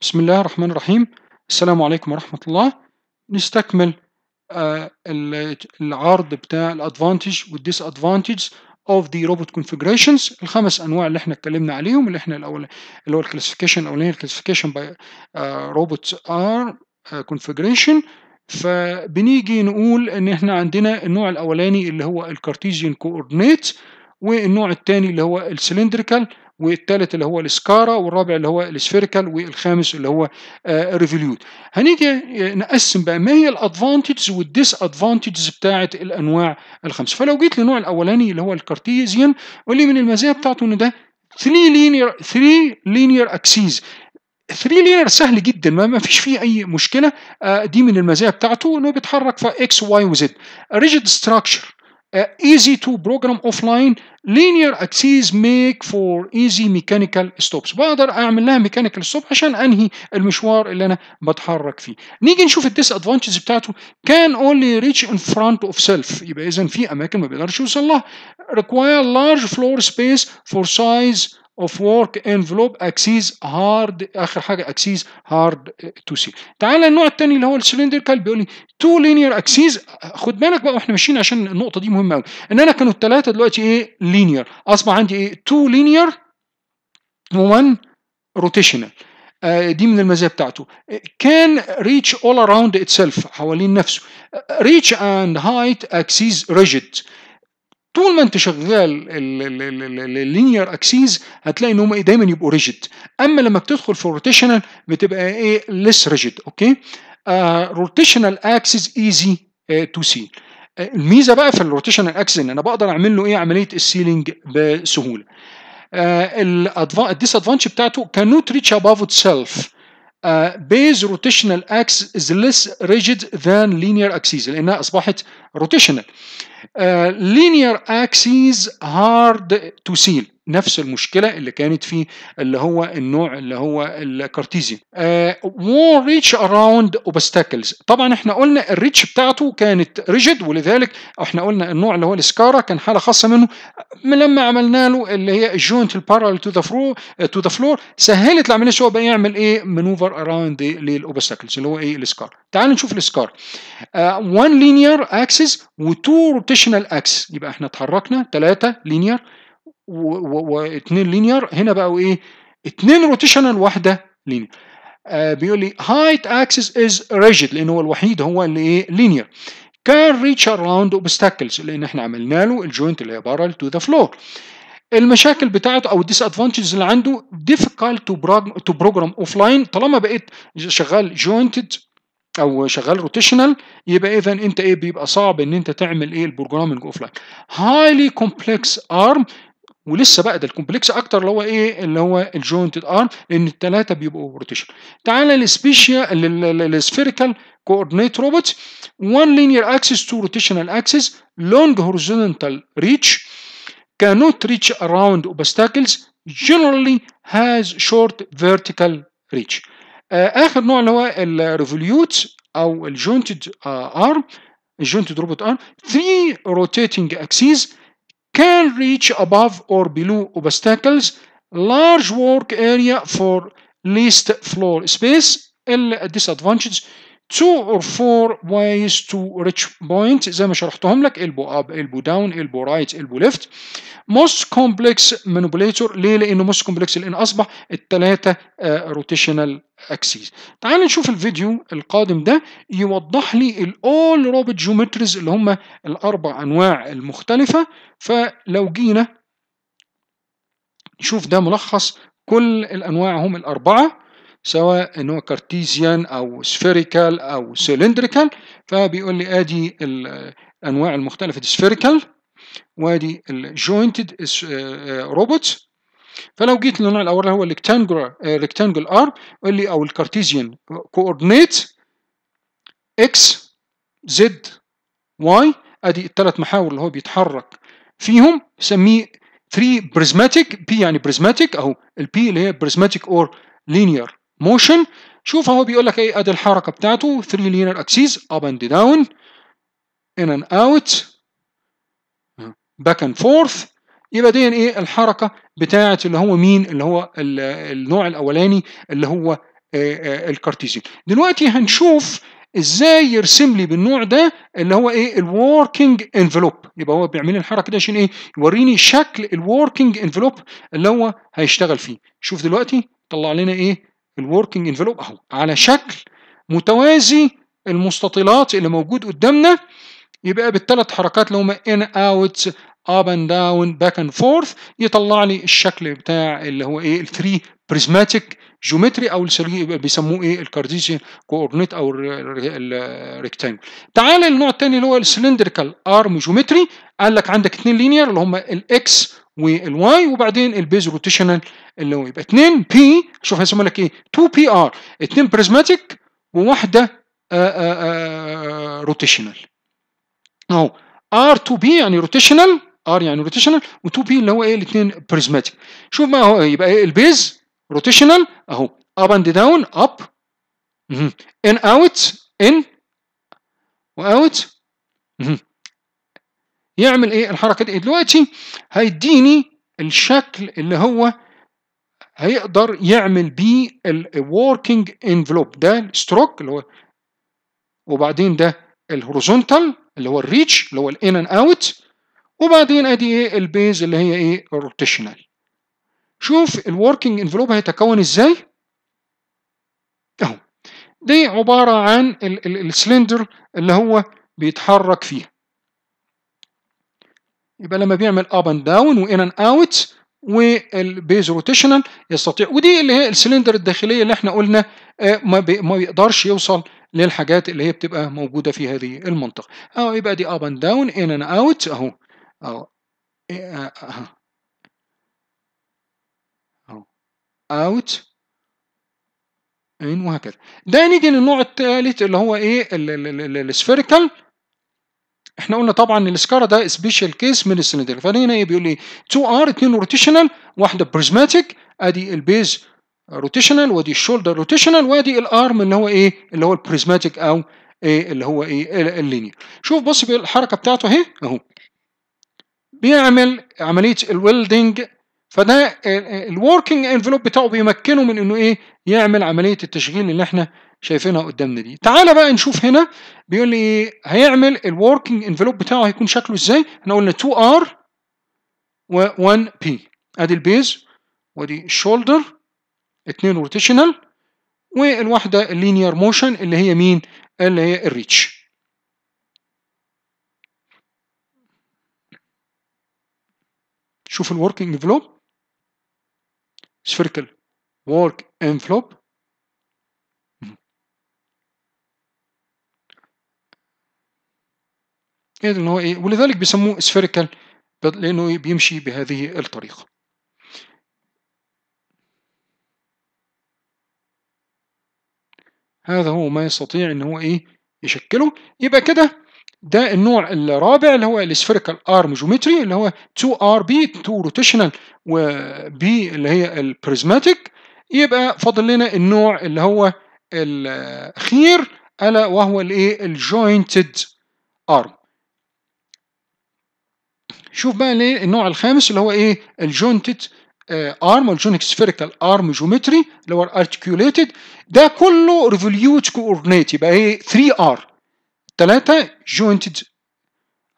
بسم الله الرحمن الرحيم السلام عليكم ورحمة الله نستكمل آه، العرض بتاع الادفانتج والديس ادفانتج اوف ذا روبوت كونفيجريشنز الخمس انواع اللي احنا اتكلمنا عليهم اللي احنا الاول اللي هو الكلاسيفيكيشن الاولاني الكلاسيفيكيشن باي روبوت ار كونفيجريشن فبنيجي نقول ان احنا عندنا النوع الاولاني اللي هو الكارتيزيان كوردينيت والنوع الثاني اللي هو السلندريكال والثالث اللي هو الاسكارا والرابع اللي هو السفيريكال والخامس اللي هو آه، ريفوليوت هنيجي آه، نقسم بقى ما هي الادفانتجز والديس ادفانتجز بتاعه الانواع الخمسه فلو جيت للنوع الاولاني اللي هو الكارتيزيان قول لي من المزايا بتاعته ان ده 3 لينير 3 لينير اكسيز 3 لينير سهل جدا ما فيش فيه اي مشكله آه، دي من المزايا بتاعته انه بيتحرك في اكس واي وزد ريجيد ستراكشر uh, easy to program offline linear axes make for easy mechanical stops بقدر اعمل لها ميكانيكال ستوب عشان انهي المشوار اللي انا بتحرك فيه نيجي نشوف الديس ادفانتجز بتاعته كان اونلي ريتش ان فرونت اوف سيلف يبقى اذا في اماكن ما بيقدرش يوصل لها require large floor space for size اوف work انفلوب اكسيز هارد اخر حاجه اكسيز هارد تو سي تعال النوع الثاني اللي هو السلندريكال بيقول لي تو لينير اكسيز خد بالك بقى واحنا ماشيين عشان النقطه دي مهمه قوي ان انا كانوا الثلاثه دلوقتي ايه لينير اصبح عندي ايه تو لينير و1 روتيشنال دي من المزايا بتاعته كان ريتش اول اراوند اتسيلف حوالين نفسه ريتش اند هايت اكسيز ريجيد طول ما انت شغال اللينير اكسيز هتلاقي ان هم إيه دايما يبقوا ريجيد اما لما بتدخل في روتيشنال بتبقى ايه ليس ريجيد اوكي روتيشنال اكسس ايزي تو سي الميزه بقى في الروتيشنال اكسس ان انا بقدر اعمل له ايه عمليه السيلينج بسهوله آه، الديس ادفانتج بتاعته كانوت ريتش اباف سيلف Uh, base rotational axis is less rigid than linear axis لأنها أصبحت rotational. Uh, linear axis hard to seal نفس المشكله اللي كانت في اللي هو النوع اللي هو الكارتيزي ريتش اراوند اوبستاكلز طبعا احنا قلنا الريتش بتاعته كانت ريجيد ولذلك احنا قلنا النوع اللي هو السكارا كان حاله خاصه منه لما عملنا له اللي هي الجوينت البارال تو ذا فرو تو ذا فلور سهلت العمليه شويه بقى يعمل ايه مانوفر اراوند للاوبستاكلز اللي هو ايه السكار تعال نشوف السكار وان لينير اكسس و روتيشنال اكسس يبقى احنا اتحركنا ثلاثه لينير واثنين لينير هنا بقوا ايه اثنين روتيشنال واحده لينير آه بيقول لي هايت اكسس از ريجيد لان هو الوحيد هو اللي ايه لينير كان ريتش اراوند اوبستكلز لان احنا عملنا له الجوينت اللي هي بارل تو ذا فلور المشاكل بتاعته او الديس ادفانتجز اللي عنده difficult to, بروجرام اوف لاين طالما بقيت شغال جوينتد او شغال روتيشنال يبقى اذا انت ايه بيبقى صعب ان انت تعمل ايه البروجرامنج اوف لاين هايلي كومبلكس ارم ولسه بقى ده الكومبلكس اكتر اللي هو ايه اللي هو الجوينتد ارم لان الثلاثه بيبقوا روتيشن تعالى للسبيشيا للسفيريكال كوردينيت روبوت وان لينير اكسس تو روتيشنال اكسس لونج هوريزونتال ريتش كانوت ريتش اراوند اوبستاكلز جنرالي هاز شورت فيرتيكال ريتش اخر نوع اللي هو الريفوليوت او الجوينتد ارم الجوينتد روبوت ارم 3 روتيتنج اكسيز can reach above or below obstacles large work area for least floor space disadvantage تو or فور ways to reach بوينت زي ما شرحتهم لك البو اب البو داون البو رايت البو ليفت موست كومبلكس manipulator ليه لانه موست كومبلكس لان اصبح الثلاثه روتيشنال اكسيز تعال نشوف الفيديو القادم ده يوضح لي الاول روبوت جيومتريز اللي هم الاربع انواع المختلفه فلو جينا نشوف ده ملخص كل الانواع هم الاربعه سواء ان هو كارتيزيان او سفيريكال او سيلندريكال فبيقول لي ادي الانواع المختلفه سفيريكال وادي الجوينتد روبوتس آه، فلو جيت للنوع الاول هو الريكتانجل ريكتانجل ارم بيقول لي او الكارتيزيان كوردينيت اكس زد واي ادي الثلاث محاور اللي هو بيتحرك فيهم سميه 3 بريزماتيك بي يعني بريزماتيك اهو البي اللي هي بريزماتيك اور لينير موشن شوف اهو بيقول لك ايه ادي الحركه بتاعته 3 لينير اكسيس اب اند داون ان اند اوت باك اند فورث يبقى دي يعني ايه الحركه بتاعه اللي هو مين اللي هو النوع الاولاني اللي هو آه، آه، الكارتيزيان دلوقتي هنشوف ازاي يرسم لي بالنوع ده اللي هو ايه الوركينج انفلوب يبقى هو بيعمل لي الحركه دي عشان ايه يوريني شكل الوركينج انفلوب اللي هو هيشتغل فيه شوف دلوقتي طلع لنا ايه الوركينج انفلوب اهو على شكل متوازي المستطيلات اللي موجود قدامنا يبقى بالثلاث حركات اللي هم ان اوت اب اند داون باك اند فورث يطلع لي الشكل بتاع اللي هو ايه الثري بريزماتيك جيومتري او بيسموه ايه الكارديزيان كوردينيت او الريكتانجل تعال النوع الثاني اللي هو السلندريكال ارم جيومتري قال لك عندك اثنين لينير اللي هم الاكس والواي وبعدين البيز روتيشنال اللي هو يبقى 2 بي شوف هسمي لك ايه 2 بي ار 2 بريزماتيك وواحده روتيشنال آه، آه، آه، اهو ار 2 بي يعني روتيشنال ار يعني روتيشنال و2 بي اللي هو ايه الاثنين بريزماتيك شوف بقى اهو يبقى ايه البيز روتيشنال اهو اب اند داون اب ان اوت ان واوت يعمل ايه الحركه دي دلوقتي هيديني الشكل اللي هو هيقدر يعمل بيه الوركينج انفلوب ده الستروك اللي هو وبعدين ده الهوريزونتال اللي هو الريتش اللي هو الان اند اوت وبعدين ادي ايه البيز اللي هي ايه الروتيشنال شوف الوركينج انفلوب هيتكون ازاي اهو دي عباره عن السلندر اللي هو بيتحرك فيها يبقى لما بيعمل اب اند داون وان اند اوت والبيز روتيشنال يستطيع ودي اللي هي السلندر الداخليه اللي احنا قلنا آه، ما بيقدرش يوصل للحاجات اللي هي بتبقى موجوده في هذه المنطقه اهو يبقى دي اب اند داون ان اند اوت اهو اهو اهو اوت ان وهكذا ده نيجي للنوع الثالث اللي هو ايه السفيريكال احنا قلنا طبعا السكارا ده سبيشال كيس من السلندر فهنا ايه بيقول لي 2 ار اثنين روتيشنال واحده بريزماتيك ادي البيز روتيشنال وادي الشولدر روتيشنال وادي الارم اللي هو ايه اللي هو البريزماتيك او ايه اللي هو ايه اللينير شوف بص الحركه بتاعته اهي اهو بيعمل عمليه الويلدنج فده الوركينج انفلوب بتاعه بيمكنه من انه ايه يعمل عمليه التشغيل اللي احنا شايفينها قدامنا دي تعال بقى نشوف هنا بيقول لي هيعمل الوركينج انفلوب بتاعه هيكون شكله ازاي احنا قلنا 2 r و1 p ادي البيز ودي الشولدر اتنين روتيشنال والواحده اللينير موشن اللي هي مين اللي هي الريتش شوف الوركينج انفلوب سفيركل وورك انفلوب إذن إيه، هو ايه ولذلك بيسموه اسفيريكال لانه بيمشي بهذه الطريقه هذا هو ما يستطيع ان هو ايه يشكله يبقى كده ده النوع الرابع اللي هو السفيريكال ارم جيومتري اللي هو 2 ار بي 2 روتيشنال وبي اللي هي البريزماتيك يبقى فاضل لنا النوع اللي هو الاخير الا وهو الايه الجوينتد ارم شوف بقى ليه النوع الخامس اللي هو ايه الجونتد ارم والجونيك سفيريكال ارم جيومتري اللي هو الارتكيوليتد ده كله ريفوليوت كوردينيت يبقى ايه 3 ار ثلاثه جوينتد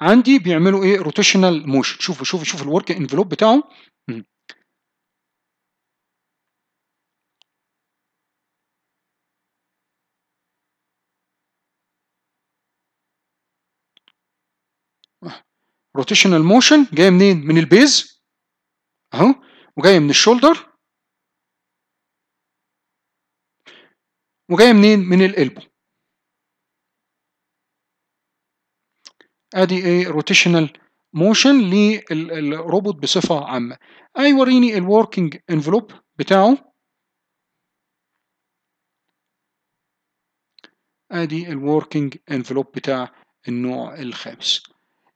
عندي بيعملوا ايه روتيشنال موشن شوفوا شوفوا شوفوا الورك انفلوب بتاعه روتيشنال موشن جايه منين؟ من البيز اهو وجايه من الشولدر وجايه منين؟ من الالبو ادي ايه روتيشنال موشن للروبوت بصفه عامه اي وريني الوركينج انفلوب بتاعه ادي الوركينج انفلوب بتاع النوع الخامس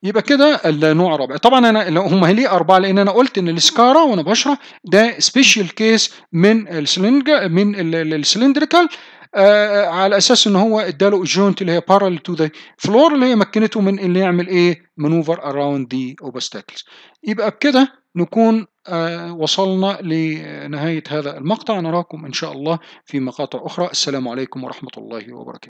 يبقى كده النوع الرابع طبعا انا هم ليه اربعه لان انا قلت ان السكارا وانا بشرح ده سبيشال كيس من السلندر من السلندريكال آه على اساس ان هو اداله جونت اللي هي بارل تو ذا فلور اللي هي مكنته من انه يعمل ايه مانوفر اراوند دي اوبستاكلز يبقى بكده نكون آه وصلنا لنهايه هذا المقطع نراكم ان شاء الله في مقاطع اخرى السلام عليكم ورحمه الله وبركاته